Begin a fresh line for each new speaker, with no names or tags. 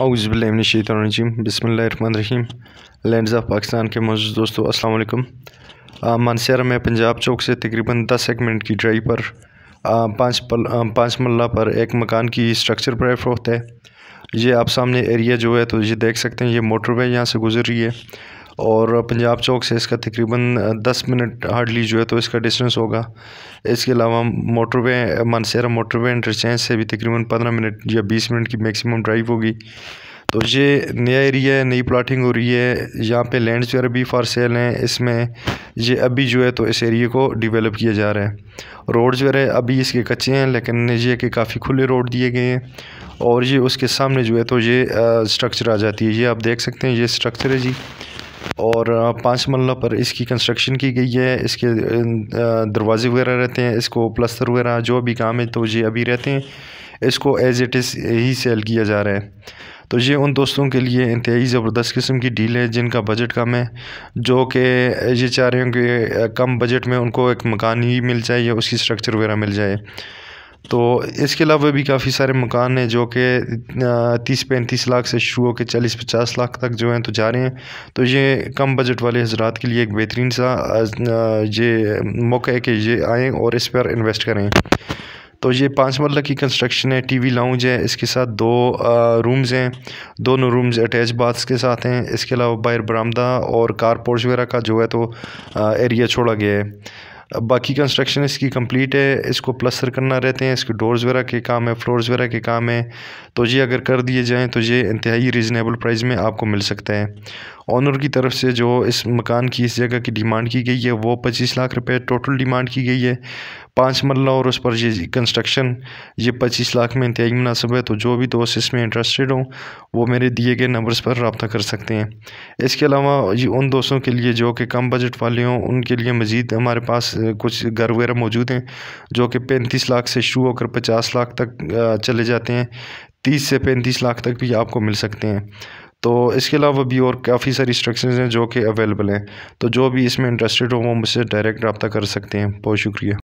अउज़बिल्लिमिनशीतरजीम बसमीम lands of Pakistan के मौजूद दोस्तों अस्सलाम वालेकुम में पंजाब चौक से तकरीबन दस एक मिनट की ड्राइव पर पाँच पल पाँच मल्ला पर एक मकान की स्ट्रक्चर पर फरोख्त है ये आप सामने एरिया जो है तो ये देख सकते हैं ये मोटरवे यहाँ से गुजर रही है और पंजाब चौक से इसका तकरीबन दस मिनट हार्डली जो है तो इसका डिस्टेंस होगा इसके अलावा मोटरवे मानसेरा मोटरवे इंटरचेंज से भी तकरीबन पंद्रह मिनट या बीस मिनट की मैक्सिमम ड्राइव होगी तो ये नया एरिया है नई प्लाटिंग हो रही है यहाँ पे लैंड्स वगैरह भी फॉर सेल हैं इसमें ये अभी जो है तो इस एरिए को डिवेलप किया जा रहा है रोड्स वगैरह अभी इसके कच्चे हैं लेकिन ये के काफ़ी खुले रोड दिए गए हैं और ये उसके सामने जो है तो ये स्ट्रक्चर आ जाती है ये आप देख सकते हैं ये स्ट्रक्चर है जी और पाँच मल्ला पर इसकी कंस्ट्रक्शन की गई है इसके दरवाज़े वगैरह रहते हैं इसको प्लस्तर वगैरह जो भी काम है तो ये अभी रहते हैं इसको एज़ इट इज़ ही सेल किया जा रहा है तो ये उन दोस्तों के लिए इंतहाई ज़बरदस्त किस्म की डील है जिनका बजट कम है जो कि ये चाह रहे हैं कि कम बजट में उनको एक मकान ही मिल जाए या उसकी स्ट्रक्चर वगैरह मिल जाए तो इसके अलावा भी काफ़ी सारे मकान हैं जो कि तीस पैंतीस लाख से शुरू होकर चालीस पचास लाख तक जो हैं तो जा रहे हैं तो ये कम बजट वाले हजरात के लिए एक बेहतरीन सा ये मौका है कि ये आएँ और इस पर इन्वेस्ट करें तो ये पाँच मरल की कंस्ट्रक्शन है टीवी लाउंज है इसके साथ दो रूम्स हैं दोनों रूम्स अटैच बाथ्स के साथ हैं इसके अलावा बाहर बरामदा और कार पोर्च वगैरह का जो है तो एरिया छोड़ा गया है अब बाकी कंस्ट्रक्शन इसकी कंप्लीट है इसको प्लस्तर करना रहते हैं इसके डोर्स वगैरह के काम है फ्लोर्स वगैरह के काम है तो ये अगर कर दिए जाएँ तो ये इंतहाई रिजनेबल प्राइस में आपको मिल सकता है ऑनर की तरफ से जो इस मकान की इस जगह की डिमांड की गई है वो पच्चीस लाख रुपये टोटल डिमांड की गई है पाँच मरला और उस पर ये कंस्ट्रक्शन ये पच्चीस लाख में इंतहाई मुनासब है तो जो भी दोस्त तो इसमें इंटरेस्टेड हों वो मेरे दिए गए नंबर्स पर रबता कर सकते हैं इसके अलावा ये उन दोस्तों के लिए जो कि कम बजट वाले हों उनके लिए मज़ीद हमारे पास कुछ घर वगैरह मौजूद हैं जो कि पैंतीस लाख से शुरू होकर पचास लाख तक चले जाते हैं तीस से पैंतीस लाख तक भी आपको मिल सकते हैं तो इसके अलावा भी और काफ़ी सारी स्ट्रक्चर्स हैं जो कि अवेलेबल हैं तो जो भी इसमें इंटरेस्टेड हो वो मुझसे डायरेक्ट रबता कर सकते हैं बहुत शुक्रिया